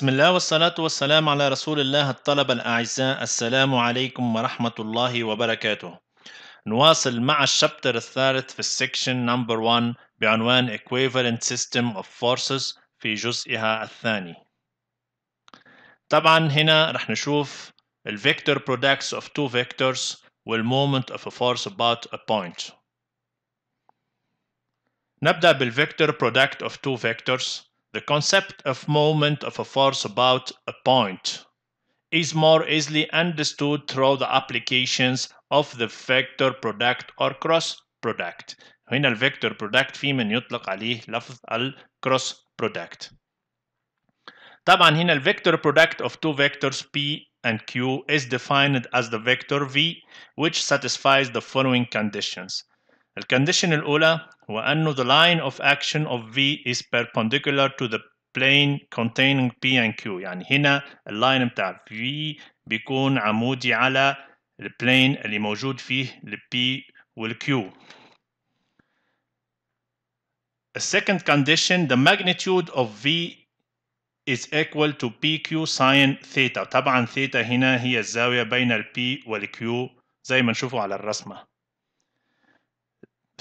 بسم الله والصلاة والسلام على رسول الله الطلبة الأعزاء السلام عليكم ورحمة الله وبركاته نواصل مع الشابتر الثالث في السكشن نمبر 1 بعنوان Equivalent System of Forces في جزئها الثاني طبعا هنا رح نشوف ال vector products of two vectors وال moment of a force about a point نبدأ بالفيكتور product of two vectors The concept of moment of a force about a point is more easily understood through the applications of the vector product or cross product هنا الفيكتور برودكت في من يطلق عليه لفظ الكروس برودكت طبعا هنا الفيكتور برودكت of two vectors P and Q is defined as the vector V which satisfies the following conditions الكنديشن الأولى هو أنه the line of action of V is perpendicular to the plane containing P and Q يعني هنا اللاين بتاع V بيكون عمودي على البلين اللي موجود فيه ال P وال Q The second condition the magnitude of V is equal to PQ sine theta طبعا theta هنا هي الزاوية بين ال P وال Q زي ما نشوفه على الرسمة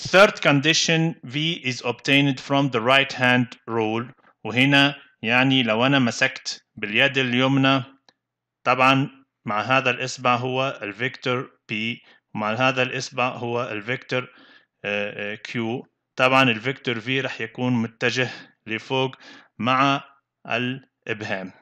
Third condition V is obtained from the right hand rule وهنا يعني لو أنا مسكت باليد اليمنى طبعا مع هذا الإصبع هو الفيكتور P ومع هذا الإصبع هو الفيكتور آه، آه، Q طبعا الفيكتور V راح يكون متجه لفوق مع الإبهام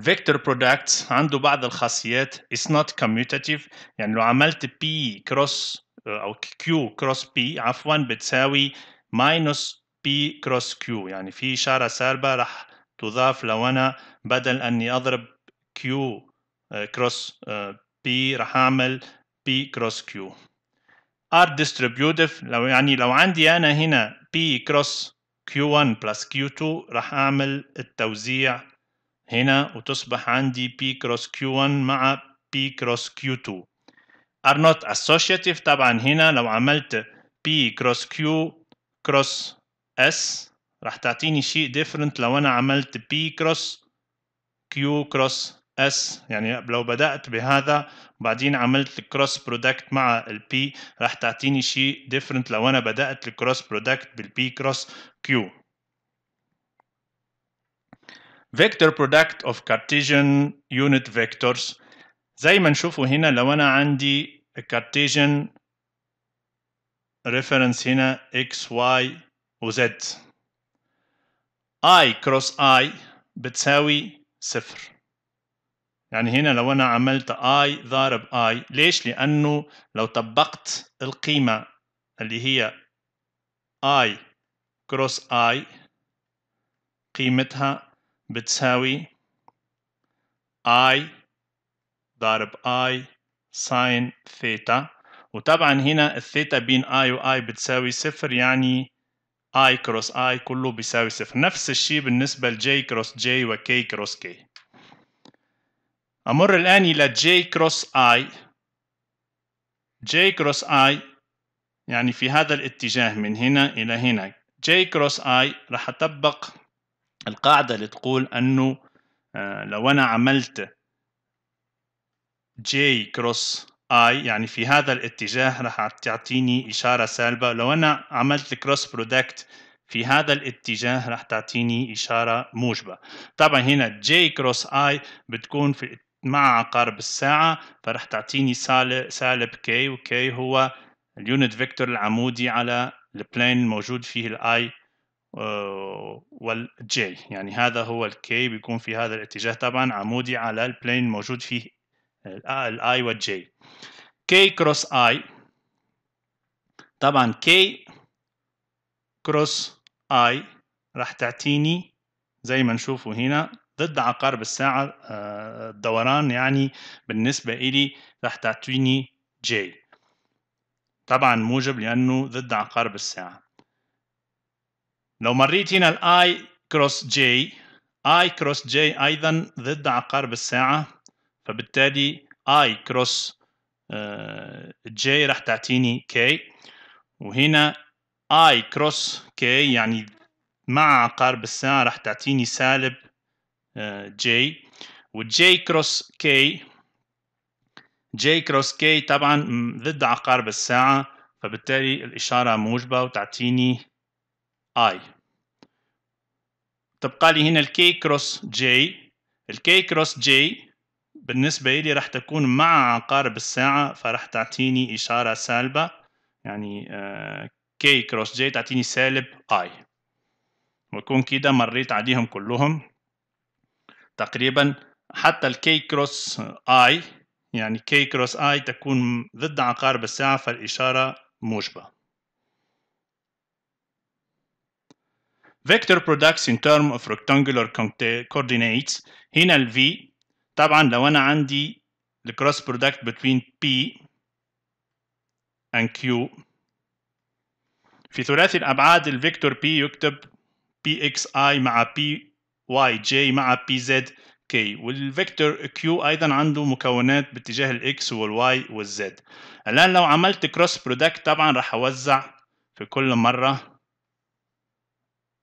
vector products عنده بعض الخاصيات it's not commutative يعني لو عملت P cross او كيو كروس بي عفوا بتساوي ماينس بي كروس كيو يعني في اشاره سالبه راح تضاف لو انا بدل اني اضرب كيو كروس بي راح اعمل بي كروس كيو ار ديستريبيوتيف لو يعني لو عندي انا هنا بي كروس Q1 plus Q2 راح أعمل التوزيع هنا وتصبح عندي P cross Q1 مع P cross Q2 are not associative طبعا هنا لو عملت P cross Q cross S راح تعطيني شيء different لو أنا عملت P cross Q cross S يعني لو بدأت بهذا وبعدين عملت cross product مع ال P راح تعطيني شيء different لو أنا بدأت product بال P cross Q vector product of Cartesian unit vectors زي ما نشوفه هنا لو أنا عندي الكارتيجن ريفرنس هنا x y وz i cross i بتساوي صفر يعني هنا لو أنا عملت i ضارب i ليش؟ لأنه لو طبقت القيمة اللي هي i cross i قيمتها بتساوي i ضارب اي ساين ثيتا وطبعا هنا الثيتا بين اي واي بتساوي صفر يعني اي كروس اي كله بيساوي صفر نفس الشيء بالنسبة لجي كروس جي وكي كروس كي أمر الآن إلى جي كروس اي جي كروس اي يعني في هذا الاتجاه من هنا إلى هنا جي كروس اي راح أطبق القاعدة اللي تقول أنه آه، لو أنا عملت جي كروس اي يعني في هذا الاتجاه رح تعطيني اشاره سالبه لو انا عملت الكروس برودكت في هذا الاتجاه رح تعطيني اشاره موجبه طبعا هنا جي كروس اي بتكون في مع عقارب الساعه فرح تعطيني سالب كي وكي هو اليونت فيكتور العمودي على البلين الموجود فيه الاي آه، والجي يعني هذا هو الكي بيكون في هذا الاتجاه طبعا عمودي على البلين الموجود فيه الاي والجي كي كروس اي طبعا كي كروس اي راح تعطيني زي ما نشوفه هنا ضد عقارب الساعة آه، الدوران يعني بالنسبة إلي راح تعطيني جي طبعا موجب لأنه ضد عقارب الساعة لو مريت هنا الاي كروس جي اي كروس جي أيضا ضد عقارب الساعة فبالتالي اي كروس جي راح تعطيني كي وهنا اي كروس كي يعني مع عقارب الساعة راح تعطيني سالب جي آه، j كروس كي جي كروس كي طبعا ضد عقارب الساعة فبالتالي الإشارة موجبة وتعطيني اي تبقى لي هنا الكي كروس جي الكي كروس جي بالنسبة لي رح تكون مع عقارب الساعة فرح تعطيني إشارة سالبة يعني كي كروس جي تعطيني سالب I ويكون كده مريت عليهم كلهم تقريبا حتى الكي كروس اي يعني كي كروس اي تكون ضد عقارب الساعة فالإشارة موجبة Vector products in term of rectangular coordinates هنا ال V طبعا لو انا عندي الكروس برودكت between P and Q في ثلاثي الابعاد الفيكتور P يكتب PXI مع PYJ مع PZK K والفيكتور Q ايضا عنده مكونات باتجاه الاكس والواي والزد الان لو عملت كروس برودكت طبعا راح اوزع في كل مره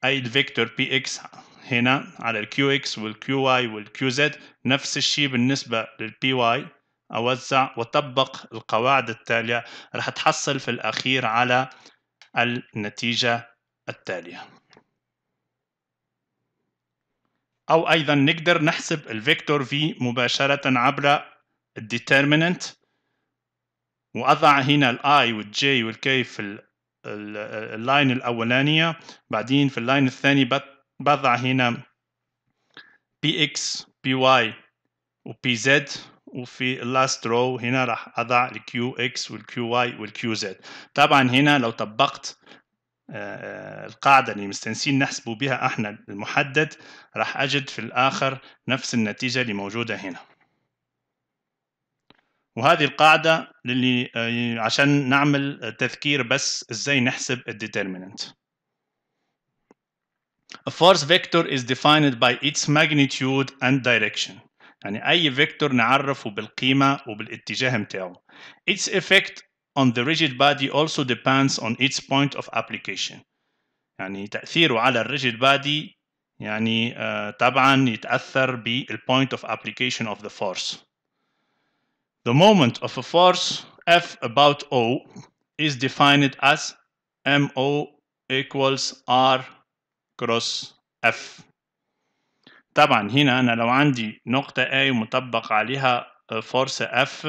اي الفيكتور PX هنا على ال QX وال QY وال QZ نفس الشيء بالنسبة لل PY أوزع وطبق القواعد التالية رح تحصل في الأخير على النتيجة التالية أو أيضا نقدر نحسب الفيكتور V مباشرة عبر الديترميننت وأضع هنا ال I وال J وال K في اللاين الأولانية بعدين في اللاين الثاني بضع هنا بي اكس بي واي وبي زد وفي اللاست رو هنا راح اضع الكيو اكس والكيو واي والكيو زد طبعا هنا لو طبقت آه، آه، القاعدة اللي مستنسين نحسبوا بها احنا المحدد راح اجد في الاخر نفس النتيجة اللي موجودة هنا وهذه القاعدة للي آه، عشان نعمل تذكير بس ازاي نحسب الديترميننت A force vector is defined by its magnitude and direction يعني أي vector نعرفه بالقيمة وبالاتجاه متاعه. Its effect on the rigid body also depends on its point of application. يعني تأثيره على rigid body يعني uh, طبعا يتأثر بال point of application of the force. The moment of a force F about O is defined as MO equals R كروس F طبعا هنا انا لو عندي نقطة A مطبق عليها فورس آه، F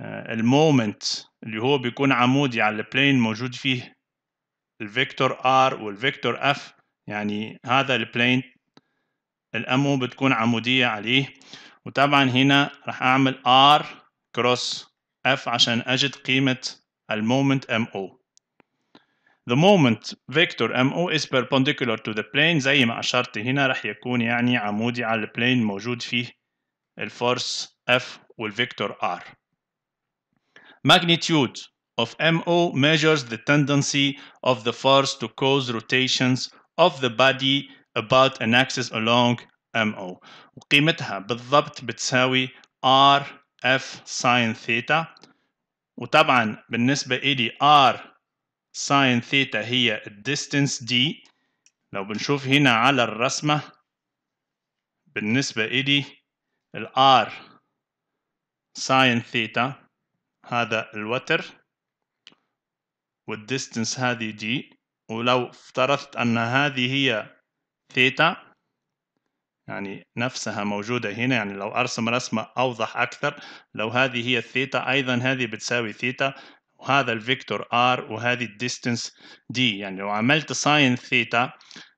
آه، المومنت اللي هو بيكون عمودي على البلين موجود فيه الفيكتور R والفيكتور F يعني هذا البلين الامو بتكون عمودية عليه وطبعا هنا راح اعمل R كروس F عشان اجد قيمة المومنت MO The moment vector MO is perpendicular to the plane زي ما أشرت هنا راح يكون يعني عمودي على البلين موجود فيه الفورس F والفيكتور R. Magnitude of MO measures the tendency of the force to cause rotations of the body about an axis along MO وقيمتها بالضبط بتساوي R F sine theta وطبعا بالنسبة إلي R ساين ثيتا هي الديستنس دي لو بنشوف هنا على الرسمة بالنسبة إلي الار ساين ثيتا هذا الوتر والديستنس هذه دي ولو افترضت أن هذه هي ثيتا يعني نفسها موجودة هنا يعني لو أرسم رسمة أوضح أكثر لو هذه هي الثيتا أيضا هذه بتساوي ثيتا وهذا الفيكتور ار وهذه الديستنس دي يعني لو عملت ساين ثيتا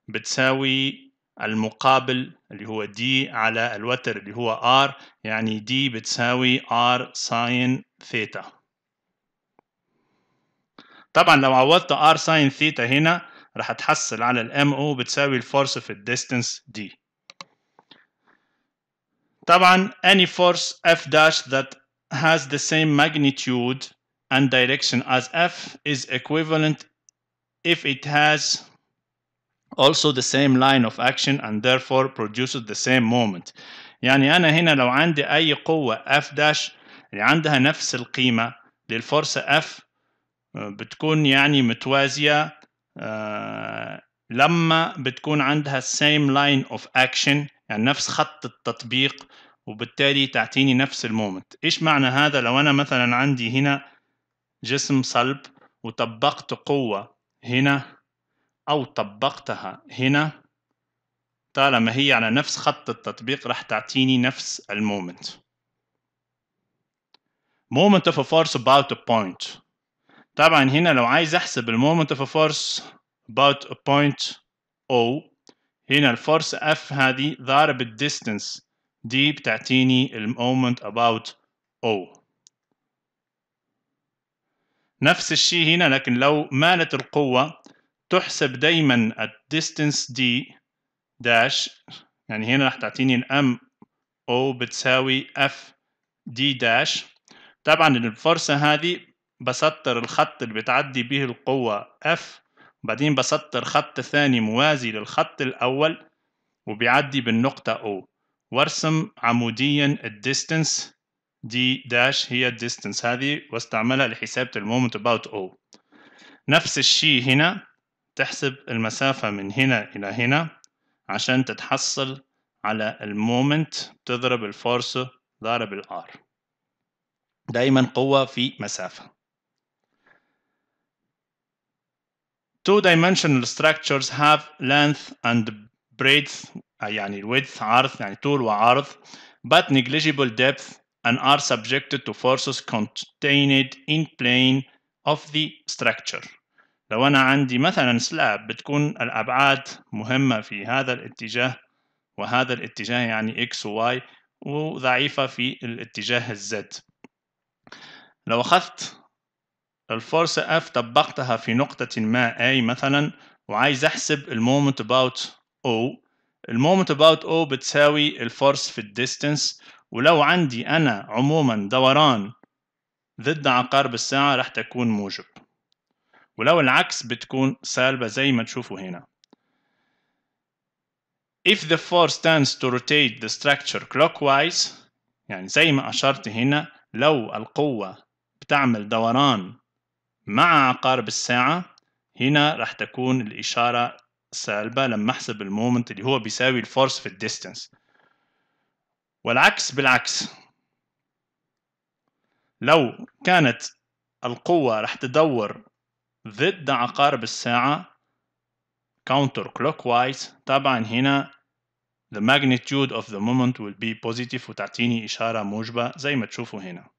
بتساوي المقابل اللي هو دي على الوتر اللي هو ار يعني دي بتساوي ار ساين ثيتا طبعا لو عوضت ار ساين ثيتا هنا راح تحصل على الام او بتساوي الفورس في الديستنس دي طبعا any force f dash that has the same magnitude and direction as f is equivalent if it has also the same line of action and therefore produces the same moment يعني أنا هنا لو عندي أي قوة F داش اللي عندها نفس القيمة للفرصة F آه، بتكون يعني متوازية آه، لما بتكون عندها same line of action يعني نفس خط التطبيق وبالتالي تعطيني نفس المومنت ايش معنى هذا لو انا مثلا عندي هنا جسم صلب وطبقت قوة هنا أو طبقتها هنا طالما هي على نفس خط التطبيق راح تعطيني نفس المومنت moment of a force about a point طبعا هنا لو عايز احسب المومنت of a force about a point O هنا الفورس F هذه ضارب الديستنس دي بتعطيني المومنت about O نفس الشيء هنا لكن لو مالت القوة تحسب دايما الديستنس دي داش يعني هنا راح تعطيني m او بتساوي اف دي داش طبعا الفرصة هذه بسطر الخط اللي بتعدي به القوة اف بعدين بسطر خط ثاني موازي للخط الأول وبيعدي بالنقطة O وارسم عموديا الديستنس دي داش هي الديستنس هذه واستعملها لحسابة المومنت about O نفس الشيء هنا تحسب المسافة من هنا إلى هنا عشان تتحصل على المومنت تضرب الفورس ضارب الار دايما قوة في مسافة Two dimensional structures have length and breadth يعني width عرض يعني طول وعرض but negligible depth and are subjected to forces contained in plane of the structure. لو أنا عندي مثلا سلاب بتكون الأبعاد مهمة في هذا الاتجاه وهذا الاتجاه يعني x و y وضعيفة في الاتجاه Z. لو أخذت الفورس F طبقتها في نقطة ما A مثلا وعايز أحسب المومنت about O المومنت about O بتساوي الفورس في الديستنس ولو عندي أنا عموما دوران ضد عقارب الساعة رح تكون موجب ولو العكس بتكون سالبة زي ما تشوفوا هنا If the force tends to rotate the structure clockwise يعني زي ما أشرت هنا لو القوة بتعمل دوران مع عقارب الساعة هنا رح تكون الإشارة سالبة لما أحسب المومنت اللي هو بيساوي الفورس في الديستنس والعكس بالعكس لو كانت القوة رح تدور ضد عقارب الساعة counter clockwise طبعا هنا the magnitude of the moment will be positive وتعطيني إشارة موجبة زي ما تشوفوا هنا